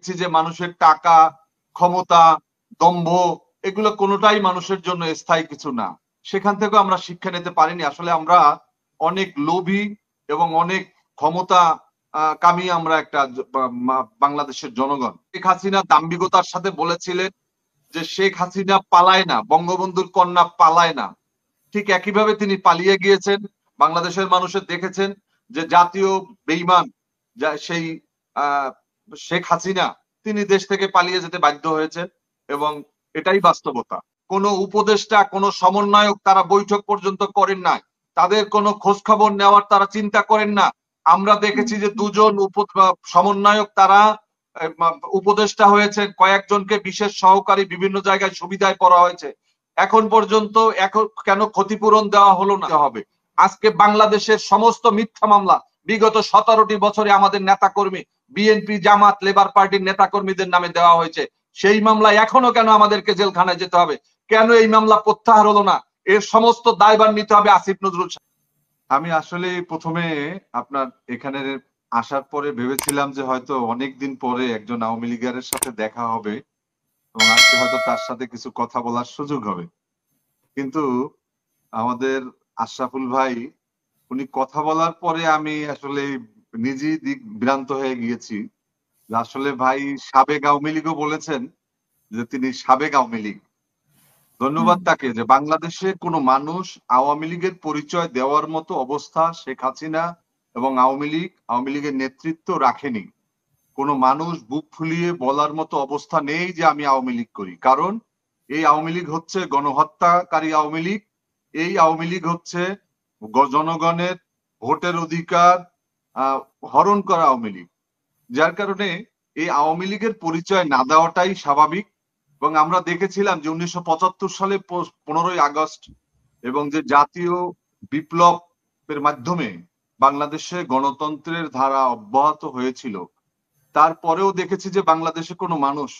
দেখছি যে মানুষের টাকা ক্ষমতা দম্ভ এগুলো কোনোটাই মানুষের জন্য স্থায়ী কিছু না সেখান থেকে আমরা শিক্ষা নিতে পারিনি আসলে আমরা অনেক লোভী এবং অনেক ক্ষমতা কামি আমরা একটা বাংলাদেশের জনগণ শেখ হাসিনা দাম্বিকতার সাথে বলেছিলেন যে শেখ হাসিনা পালায় না বঙ্গবন্ধুর কন্যা পালায় না ঠিক একইভাবে তিনি পালিয়ে গিয়েছেন বাংলাদেশের মানুষের দেখেছেন যে জাতীয় বেইমান সেই শেখ হাসিনা তিনি দেশ থেকে পালিয়ে যেতে বাধ্য হয়েছে এবং এটাই বাস্তবতা কোন উপদেষ্টা কোন সমন্বয়ক তারা বৈঠক পর্যন্ত করেন নাই তাদের কোন খোঁজ খবর নেওয়ার তারা চিন্তা করেন না আমরা দেখেছি যে দুজন সমন্বয়ক তারা উপদেষ্টা হয়েছে কয়েকজনকে বিশেষ সহকারী বিভিন্ন জায়গায় সুবিধায় করা হয়েছে এখন পর্যন্ত এখন কেন ক্ষতিপূরণ দেওয়া হলো না হবে আজকে বাংলাদেশের সমস্ত মিথ্যা মামলা বিগত সতেরোটি বছরে আমাদের নেতা কর্মী বিএনপি জামাত লেবার পার্টির নেতাকর্মীদের নামে দেওয়া হয়েছে সেই মামলা এখনো কেন আমাদেরকে জেলখানায় যেতে হবে কেন এই মামলা প্রত্যাহার হলো না এর সমস্ত দায়বার নিতে হবে আসিফ নজরুল আমি আসলে প্রথমে আপনার এখানে আসার পরে ভেবেছিলাম যে হয়তো অনেক দিন পরে একজন আওয়ামী লীগারের সাথে দেখা হবে এবং আজকে হয়তো তার সাথে কিছু কথা বলার সুযোগ হবে কিন্তু আমাদের আশরাফুল ভাই উনি কথা বলার পরে আমি আসলে নিজেই বিরান্ত হয়ে গিয়েছি আসলে ভাই সাবেক আওয়ামী লীগও বলেছেন যে তিনি সাবেক আওয়ামী লীগ ধন্যবাদ তাকে যে বাংলাদেশে কোনো মানুষ আওয়ামী লীগের পরিচয় দেওয়ার মতো অবস্থা শেখ হাসিনা এবং আওয়ামী লীগ আওয়ামী লীগের নেতৃত্ব রাখেনি কোনো মানুষ বুক ফুলিয়ে বলার মতো অবস্থা নেই যে আমি আওয়ামী লীগ করি কারণ এই আওয়ামী লীগ হচ্ছে গণহত্যাকারী আওয়ামী লীগ এই আওয়ামী লীগ হচ্ছে জনগণের ভোটের অধিকার হরণ করা আওয়ামী লীগ যার কারণে এই আওয়ামী লীগের পরিচয় না দেওয়াটাই স্বাভাবিক এবং আমরা দেখেছিলাম যে উনিশশো সালে পনেরোই আগস্ট এবং যে জাতীয় বিপ্লবের মাধ্যমে বাংলাদেশে গণতন্ত্রের ধারা অব্যাহত হয়েছিল তারপরেও দেখেছি যে বাংলাদেশে কোনো মানুষ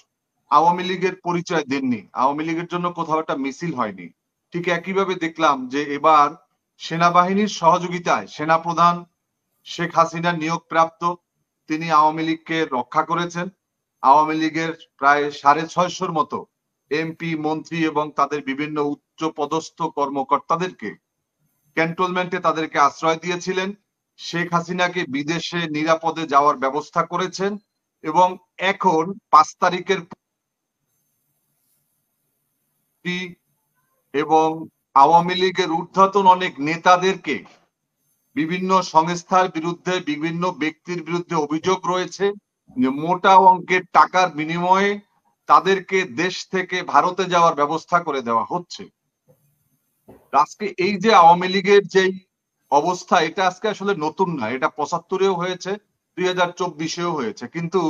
আওয়ামী লীগের পরিচয় দেননি আওয়ামী লীগের জন্য কোথাও একটা মিছিল হয়নি ঠিক একইভাবে দেখলাম যে এবার সেনাবাহিনীর সহযোগিতায় সেনাপ্রধান শেখ হাসিনা নিয়োগ প্রাপ্ত তিনি আওয়ামী লীগকে রক্ষা করেছেন আওয়ামী লীগের প্রায় সাড়ে ছয়শোর মতো এমপি মন্ত্রী এবং তাদের বিভিন্ন উচ্চ পদস্থ কর্মকর্তাদেরকে ক্যান্টনমেন্টে তাদেরকে আশ্রয় দিয়েছিলেন শেখ হাসিনাকে বিদেশে নিরাপদে যাওয়ার ব্যবস্থা করেছেন এবং এখন পাঁচ তারিখের এবং আওয়ামী লীগের ঊর্ধ্বতন অনেক নেতাদেরকে বিভিন্ন সংস্থার বিরুদ্ধে বিভিন্ন ব্যক্তির বিরুদ্ধে অভিযোগ রয়েছে যে মোটা অঙ্কের টাকার বিনিময়ে তাদেরকে দেশ থেকে ভারতে যাওয়ার ব্যবস্থা করে দেওয়া হচ্ছে আজকে এই যে আওয়ামী লীগের যেই অবস্থা এটা আজকে আসলে নতুন না এটা পঁচাত্তরেও হয়েছে দুই হাজার চব্বিশেও হয়েছে কিন্তু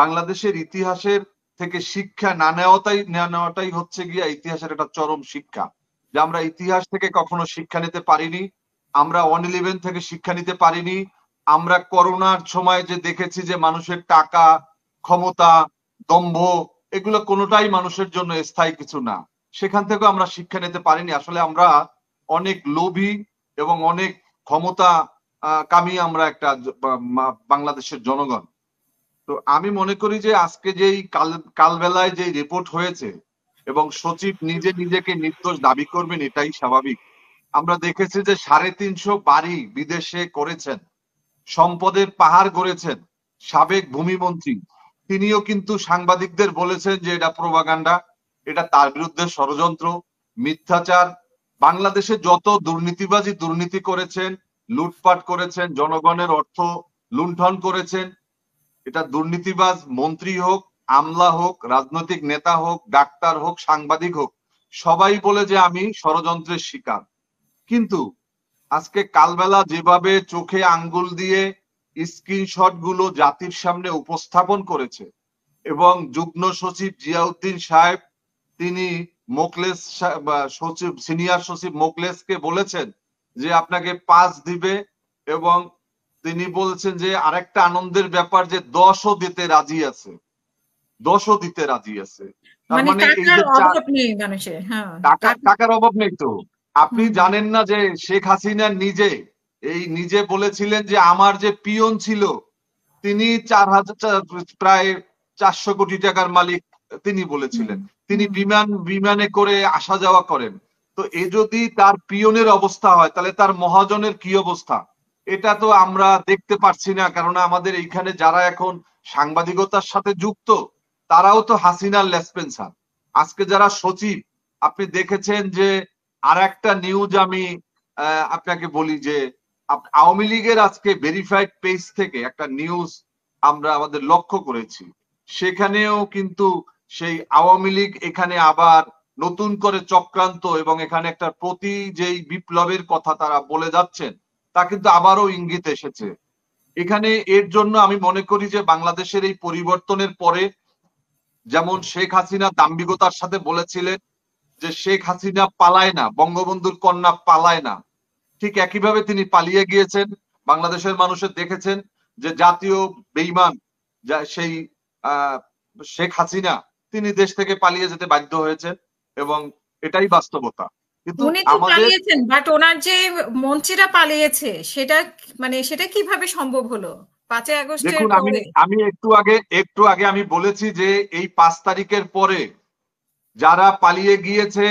বাংলাদেশের ইতিহাসের থেকে শিক্ষা না নেওয়াটাই না নেওয়াটাই হচ্ছে গিয়া ইতিহাসের একটা চরম শিক্ষা যে আমরা ইতিহাস থেকে কখনো শিক্ষা নিতে পারিনি আমরা ওয়ান ইলেভেন থেকে শিক্ষা নিতে পারিনি আমরা করোনার সময় যে দেখেছি যে মানুষের টাকা ক্ষমতা দম্ভ এগুলো কোনোটাই মানুষের জন্য স্থায়ী কিছু না সেখান থেকে আমরা শিক্ষা নিতে পারিনি আসলে আমরা অনেক লোভী এবং অনেক ক্ষমতা কামি আমরা একটা বাংলাদেশের জনগণ তো আমি মনে করি যে আজকে যেই কাল কালবেলায় যে রিপোর্ট হয়েছে এবং সচিব নিজে নিজেকে নির্দোষ দাবি করবেন এটাই স্বাভাবিক আমরা দেখেছি যে সাড়ে তিনশো বাড়ি বিদেশে করেছেন সম্পদের পাহাড় গড়েছেন সাবেক ভূমিমন্ত্রী তিনিও কিন্তু সাংবাদিকদের বলেছেন যে এটা প্রভাগান্ডা এটা তার বিরুদ্ধে ষড়যন্ত্র মিথ্যাচার বাংলাদেশে যত দুর্নীতিবাজি দুর্নীতি করেছেন লুটপাট করেছেন জনগণের অর্থ লুণ্ঠন করেছেন এটা দুর্নীতিবাজ মন্ত্রী হোক আমলা হোক রাজনৈতিক নেতা হোক ডাক্তার হোক সাংবাদিক হোক সবাই বলে যে আমি ষড়যন্ত্রের শিকার কিন্তু আজকে কালবেলা যেভাবে চোখে আঙ্গুল দিয়ে স্ক্রিনশট গুলো জাতির সামনে উপস্থাপন করেছে এবং যুগ্ম সচিব জিয়াউদ্দিন সাহেব তিনি মোকলেস সচিব সিনিয়র সচিব মোকলেসকে বলেছেন যে আপনাকে পাঁচ দিবে এবং তিনি বলছেন যে আরেকটা আনন্দের ব্যাপার যে দশও দিতে রাজি আছে দশও দিতে রাজি আছে মানে মানে হ্যাঁ। টাকার অভাব নেই তো আপনি জানেন না যে শেখ হাসিনা নিজে এই নিজে বলেছিলেন যে আমার যে পিয়ন ছিল তিনি চার হাজার প্রায় চারশো কোটি টাকার মালিক তিনি বলেছিলেন তিনি বিমান বিমানে করে আসা যাওয়া করেন তো এ যদি তার পিয়নের অবস্থা হয় তাহলে তার মহাজনের কি অবস্থা এটা তো আমরা দেখতে পারছি না কারণ আমাদের এইখানে যারা এখন সাংবাদিকতার সাথে যুক্ত তারাও তো হাসিনার লেসপেন্সার আজকে যারা সচিব আপনি দেখেছেন যে আর একটা নিউজ আমি আপনাকে বলি যে আওয়ামী লীগের আজকে ভেরিফাইড পেজ থেকে একটা নিউজ আমরা আমাদের লক্ষ্য করেছি সেখানেও কিন্তু সেই আওয়ামী লীগ এখানে আবার নতুন করে চক্রান্ত এবং এখানে একটা প্রতি যেই বিপ্লবের কথা তারা বলে যাচ্ছেন তা কিন্তু আবারও ইঙ্গিত এসেছে এখানে এর জন্য আমি মনে করি যে বাংলাদেশের এই পরিবর্তনের পরে যেমন শেখ হাসিনা দাম্বিকতার সাথে বলেছিলেন যে শেখ হাসিনা পালায় না বঙ্গবন্ধুর কন্যা পালায় না ঠিক একইভাবে তিনি পালিয়ে গিয়েছেন বাংলাদেশের মানুষের দেখেছেন যে জাতীয় বেইমান সেই শেখ হাসিনা তিনি দেশ থেকে পালিয়ে যেতে বাধ্য হয়েছেন এবং এটাই বাস্তবতা উনি পালিয়েছেন যে পালিয়েছে সেটা মানে সেটা কিভাবে সম্ভব আমি একটু আগে একটু আগে আমি বলেছি যে এই পাঁচ তারিখের পরে যারা পালিয়ে গিয়েছে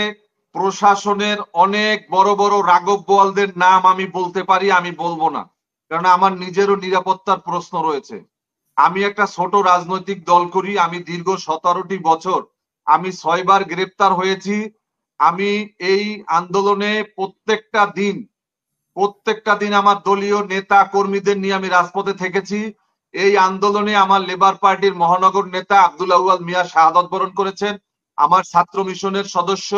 প্রশাসনের অনেক বড় বড় রাগব বোয়ালদের নাম আমি বলতে পারি আমি বলবো না কারণ আমার নিজেরও নিরাপত্তার প্রশ্ন রয়েছে আমি একটা ছোট রাজনৈতিক দল করি আমি দীর্ঘ সতেরোটি বছর আমি ছয়বার গ্রেপ্তার হয়েছি আমি এই আন্দোলনে প্রত্যেকটা দিন প্রত্যেকটা দিন আমার দলীয় নেতা কর্মীদের নিয়ে আমি রাজপথে থেকেছি এই আন্দোলনে আমার লেবার পার্টির মহানগর নেতা আবদুল্লাহ আউয়াল মিয়া শাহাদত বরণ করেছেন আমার ছাত্র মিশনের সদস্য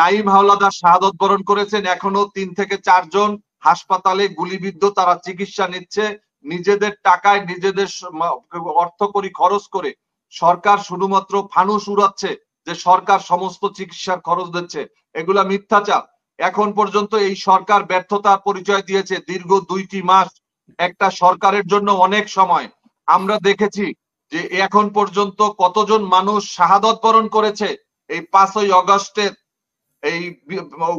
নাইম হাওলাদার শাহাদত বরণ করেছেন এখনো তিন থেকে চারজন হাসপাতালে গুলিবিদ্ধ তারা চিকিৎসা নিচ্ছে নিজেদের টাকায় নিজেদের অর্থ করি খরচ করে সরকার শুধুমাত্র ফানুস উড়াচ্ছে যে সরকার সমস্ত চিকিৎসার খরচ দিচ্ছে এগুলা মিথ্যাচার এখন পর্যন্ত এই সরকার ব্যর্থতার পরিচয় দিয়েছে দীর্ঘ দুইটি মাস একটা সরকারের জন্য অনেক সময় আমরা দেখেছি যে এখন পর্যন্ত কতজন মানুষ শাহাদত বরণ করেছে এই পাঁচই অগস্টের এই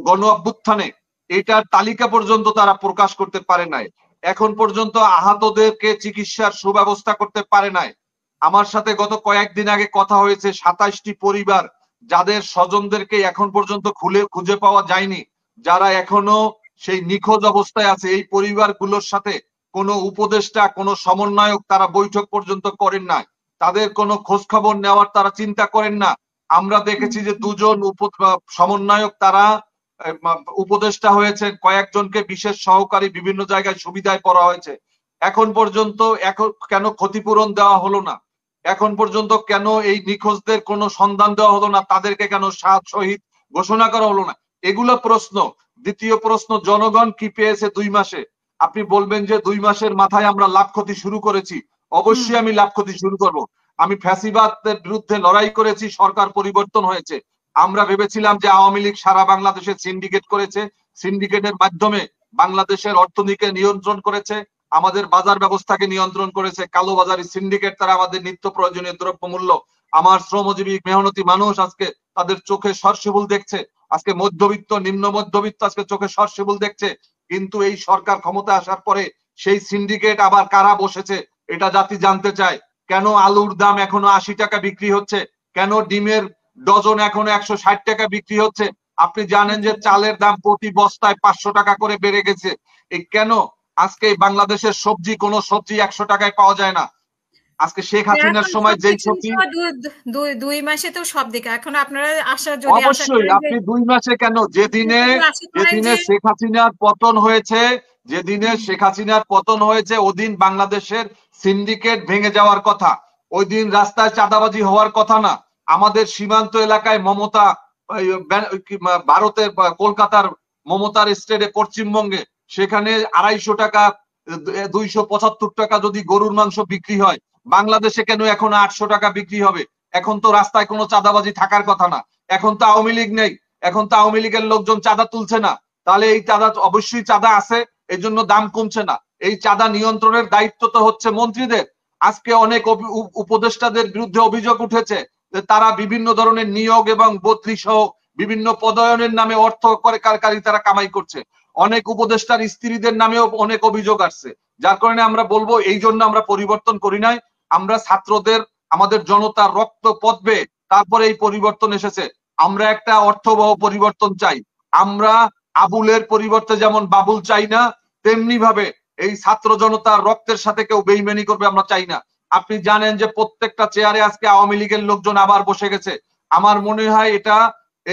গণ অভ্যুত্থানে এটার তালিকা পর্যন্ত তারা প্রকাশ করতে পারে নাই এখন পর্যন্ত আহতদেরকে চিকিৎসার সুব্যবস্থা করতে পারে নাই আমার সাথে গত কয়েকদিন আগে কথা হয়েছে সাতাশটি পরিবার যাদের স্বজনদেরকে এখন পর্যন্ত খুলে খুঁজে পাওয়া যায়নি যারা এখনো সেই নিখোঁজ অবস্থায় আছে এই পরিবারগুলোর সাথে কোন উপদেষ্টা কোন সমন্বয়ক তারা বৈঠক পর্যন্ত করেন না তাদের কোনো খোঁজ খবর নেওয়ার তারা চিন্তা করেন না আমরা দেখেছি যে দুজন সমন্বয়ক তারা উপদেষ্টা হয়েছে কয়েকজনকে বিশেষ সহকারী বিভিন্ন জায়গায় সুবিধায় পড়া হয়েছে এখন পর্যন্ত এখন কেন ক্ষতিপূরণ দেওয়া হলো না এখন পর্যন্ত কেন এই নিখোঁজদের কোনো সন্ধান দেওয়া হলো না তাদেরকে কেন সাত শহীদ ঘোষণা করা হলো না এগুলো প্রশ্ন দ্বিতীয় প্রশ্ন জনগণ কি পেয়েছে দুই মাসে আপনি বলবেন যে দুই মাসের মাথায় আমরা লাভ ক্ষতি শুরু করেছি অবশ্যই আমি লাভ ক্ষতি শুরু করব আমি ফ্যাসিবাদের বিরুদ্ধে লড়াই করেছি সরকার পরিবর্তন হয়েছে আমরা ভেবেছিলাম যে আওয়ামী লীগ সারা বাংলাদেশে সিন্ডিকেট করেছে সিন্ডিকেটের মাধ্যমে বাংলাদেশের অর্থনীতিকে নিয়ন্ত্রণ করেছে আমাদের বাজার ব্যবস্থাকে নিয়ন্ত্রণ করেছে কালো বাজারি সিন্ডিকেট তারা আমাদের নিত্য প্রয়োজনীয় দ্রব্য মূল্য আমার শ্রমজীবী মেহনতি মানুষ আজকে তাদের চোখে সর্ষেবুল দেখছে আজকে মধ্যবিত্ত নিম্ন মধ্যবিত্ত আজকে চোখে সর্ষেবুল দেখছে কিন্তু এই সরকার ক্ষমতা আসার পরে সেই সিন্ডিকেট আবার কারা বসেছে এটা জাতি জানতে চায় কেন আলুর দাম এখনো আশি টাকা বিক্রি হচ্ছে কেন ডিমের ডজন এখনো একশো ষাট টাকা বিক্রি হচ্ছে আপনি জানেন যে চালের দাম প্রতি বস্তায় পাঁচশো টাকা করে বেড়ে গেছে এই কেন আজকে বাংলাদেশের সবজি কোনো সবজি একশো টাকায় পাওয়া যায় না আজকে শেখ হাসিনার সময় যেই ছবি দুই মাসে তো সব দিকে এখন আপনারা আশা যদি অবশ্যই আপনি দুই মাসে কেন যেদিনে যেদিনে শেখ হাসিনার পতন হয়েছে যেদিনে শেখ হাসিনার পতন হয়েছে ওদিন বাংলাদেশের সিন্ডিকেট ভেঙে যাওয়ার কথা ওই দিন রাস্তায় চাঁদাবাজি হওয়ার কথা না আমাদের সীমান্ত এলাকায় মমতা ভারতের কলকাতার মমতার স্টেটে পশ্চিমবঙ্গে সেখানে আড়াইশো টাকা দুইশো পঁচাত্তর টাকা যদি গরুর মাংস বিক্রি হয় বাংলাদেশে কেন এখন আটশো টাকা বিক্রি হবে এখন তো রাস্তায় কোনো চাঁদাবাজি থাকার কথা না এখন তো আওয়ামী লীগ নেই এখন তো আওয়ামী লীগের লোকজন চাঁদা তুলছে না তাহলে এই চাঁদা অবশ্যই চাঁদা আছে এই জন্য দাম কমছে না এই চাঁদা নিয়ন্ত্রণের দায়িত্ব তো হচ্ছে মন্ত্রীদের আজকে অনেক উপদেষ্টাদের বিরুদ্ধে অভিযোগ উঠেছে যে তারা বিভিন্ন ধরনের নিয়োগ এবং বদলি সহ বিভিন্ন পদায়নের নামে অর্থ করে কারকারি তারা কামাই করছে অনেক উপদেষ্টার স্ত্রীদের নামেও অনেক অভিযোগ আসছে যার কারণে আমরা বলবো এই জন্য আমরা পরিবর্তন করি নাই আমরা ছাত্রদের আমাদের জনতার রক্ত পদবে তারপরে এই পরিবর্তন এসেছে আমরা একটা অর্থবহ পরিবর্তন চাই আমরা আবুলের পরিবর্তে যেমন বাবুল চাই না তেমনি ভাবে এই ছাত্র জনতার রক্তের সাথে কেউ বেইমানি করবে আমরা চাই না আপনি জানেন যে প্রত্যেকটা চেয়ারে আজকে আওয়ামী লীগের লোকজন আবার বসে গেছে আমার মনে হয় এটা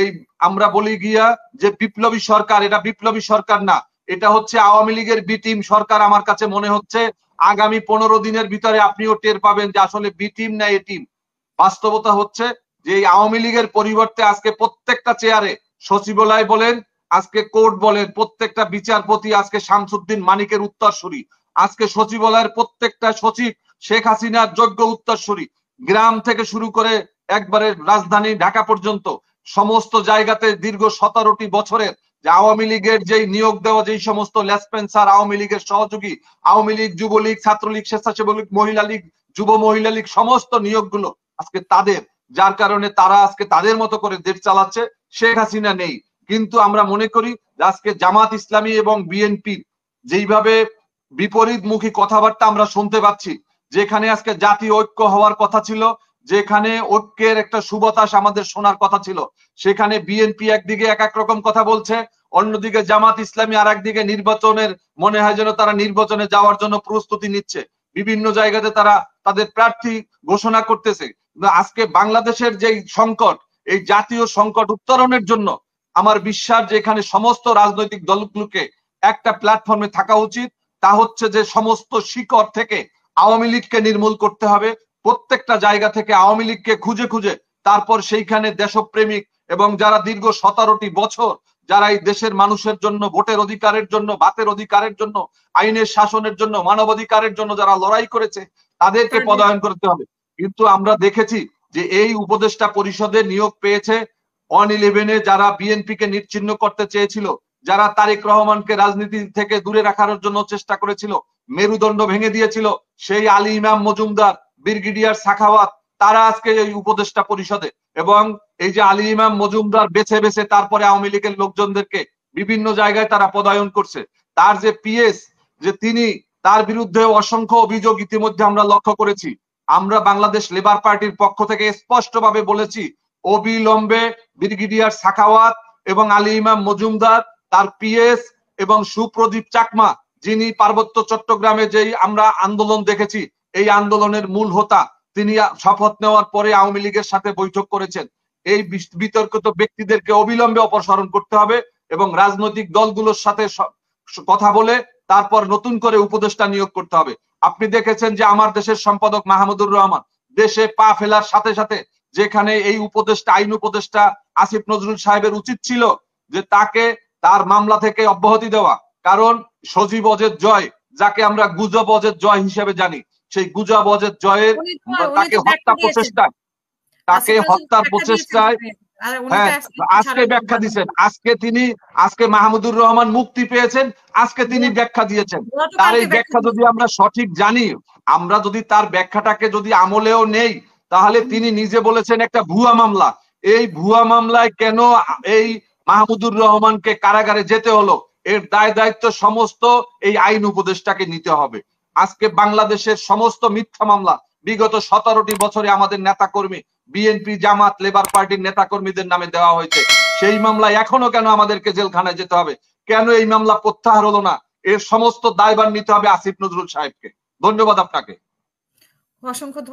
এই আমরা বলি গিয়া যে বিপ্লবী সরকার এটা বিপ্লবী সরকার না এটা হচ্ছে আওয়ামী লীগের বিটিম সরকার আমার কাছে মনে হচ্ছে আগামী পনেরো দিনের ভিতরে আপনিও টের পাবেন যে আসলে বিটিম না এটিম বাস্তবতা হচ্ছে যে এই আওয়ামী লীগের পরিবর্তে আজকে প্রত্যেকটা চেয়ারে সচিবালয় বলেন আজকে কোর্ট বলেন প্রত্যেকটা বিচারপতি আজকে শামসুদ্দিন মানিকের উত্তরসূরি আজকে সচিবালয়ের প্রত্যেকটা সচিব শেখ হাসিনার যোগ্য উত্তরসূরি গ্রাম থেকে শুরু করে একবারে রাজধানী ঢাকা পর্যন্ত সমস্ত জায়গাতে দীর্ঘ সতেরোটি বছরের যে আওয়ামী লীগের যেই নিয়োগ দেওয়া যেই সমস্ত লেসপেন্সার আওয়ামী লীগের সহযোগী আওয়ামী লীগ যুবলীগ ছাত্রলীগ স্বেচ্ছাসেবী মহিলা লীগ যুব মহিলা লীগ সমস্ত নিয়োগগুলো আজকে তাদের যার কারণে তারা আজকে তাদের মতো করে দেশ চালাচ্ছে শেখ হাসিনা নেই কিন্তু আমরা মনে করি আজকে জামাত ইসলামী এবং বিএনপি যেইভাবে বিপরীতমুখী কথাবার্তা আমরা শুনতে পাচ্ছি যেখানে আজকে জাতীয় ঐক্য হওয়ার কথা ছিল যেখানে ঐক্যের একটা সুবতাস আমাদের শোনার কথা ছিল সেখানে বিএনপি একদিকে এক এক রকম কথা বলছে অন্যদিকে জামাত ইসলামী আর একদিকে নির্বাচনের মনে হয় যেন তারা নির্বাচনে যাওয়ার জন্য প্রস্তুতি নিচ্ছে বিভিন্ন জায়গাতে তারা তাদের প্রার্থী ঘোষণা করতেছে আজকে বাংলাদেশের যে সংকট এই জাতীয় সংকট উত্তরণের জন্য আমার বিশ্বাস যে এখানে সমস্ত রাজনৈতিক দলগুলোকে একটা প্ল্যাটফর্মে থাকা উচিত তা হচ্ছে যে সমস্ত শিকড় থেকে আওয়ামী লীগকে নির্মূল করতে হবে প্রত্যেকটা জায়গা থেকে আওয়ামী লীগকে খুঁজে খুঁজে তারপর সেইখানে দেশপ্রেমিক এবং যারা দীর্ঘ সতেরোটি বছর যারা এই দেশের মানুষের জন্য ভোটের অধিকারের জন্য ভাতের অধিকারের জন্য আইনের শাসনের জন্য মানবাধিকারের জন্য যারা লড়াই করেছে তাদেরকে পদায়ন করতে হবে কিন্তু আমরা দেখেছি যে এই উপদেষ্টা পরিষদে নিয়োগ পেয়েছে অন ইলেভেনে যারা বিএনপি কে নিচ্ছিন্ন করতে চেয়েছিল যারা তারেক রহমানকে রাজনীতি থেকে দূরে রাখার জন্য চেষ্টা করেছিল মেরুদণ্ড ভেঙে দিয়েছিল সেই আলী ইমাম মজুমদার ব্রিগেডিয়ার সাখাওয়াত তারা আজকে এই উপদেষ্টা পরিষদে এবং এই যে আলী ইমাম মজুমদার বেছে বেছে তারপরে আওয়ামী লীগের লোকজনদেরকে বিভিন্ন জায়গায় তারা পদায়ন করছে তার যে পিএস যে তিনি তার বিরুদ্ধে অসংখ্য অভিযোগ ইতিমধ্যে আমরা লক্ষ্য করেছি আমরা বাংলাদেশ লেবার পার্টির পক্ষ থেকে স্পষ্টভাবে বলেছি অবিলম্বে ব্রিগেডিয়ার সাখাওয়াত এবং আলী ইমাম মজুমদার তার পিএস এবং সুপ্রদীপ চাকমা যিনি পার্বত্য চট্টগ্রামে যেই আমরা আন্দোলন দেখেছি এই আন্দোলনের মূল হোতা তিনি শপথ নেওয়ার পরে আওয়ামী লীগের সাথে বৈঠক করেছেন এই বিতর্কিত ব্যক্তিদেরকে অবিলম্বে অপসারণ করতে হবে এবং রাজনৈতিক দলগুলোর সাথে কথা বলে তারপর নতুন করে উপদেষ্টা নিয়োগ করতে হবে আপনি দেখেছেন যে আমার দেশের সম্পাদক মাহমুদুর রহমান দেশে পা ফেলার সাথে সাথে যেখানে এই উপদেষ্টা আইন উপদেষ্টা আসিফ নজরুল সাহেবের উচিত ছিল যে তাকে তার মামলা থেকে অব্যাহতি দেওয়া কারণ সজীব অজেত জয় যাকে আমরা গুজব অজেত জয় হিসেবে জানি সেই গুজা বজের জয়ের তাকে হত্যা প্রচেষ্টায় তাকে হত্যার প্রচেষ্টায় হ্যাঁ আজকে ব্যাখ্যা দিয়েছেন আজকে তিনি আজকে মাহমুদুর রহমান মুক্তি পেয়েছেন আজকে তিনি ব্যাখ্যা দিয়েছেন তার এই ব্যাখ্যা যদি আমরা সঠিক জানি আমরা যদি তার ব্যাখ্যাটাকে যদি আমলেও নেই তাহলে তিনি নিজে বলেছেন একটা ভুয়া মামলা এই ভুয়া মামলায় কেন এই মাহমুদুর রহমানকে কারাগারে যেতে হলো এর দায় দায়িত্ব সমস্ত এই আইন উপদেষ্টাকে নিতে হবে আজকে বাংলাদেশের সমস্ত মিথ্যা মামলা বিগত সতেরোটি বছরে আমাদের নেতা কর্মী বিএনপি জামাত লেবার পার্টির নেতা কর্মীদের নামে দেওয়া হয়েছে সেই মামলা এখনো কেন আমাদেরকে জেলখানায় যেতে হবে কেন এই মামলা প্রত্যাহার হলো না এর সমস্ত দায়ভার নিতে হবে আসিফ নজরুল সাহেবকে ধন্যবাদ আপনাকে অসংখ্য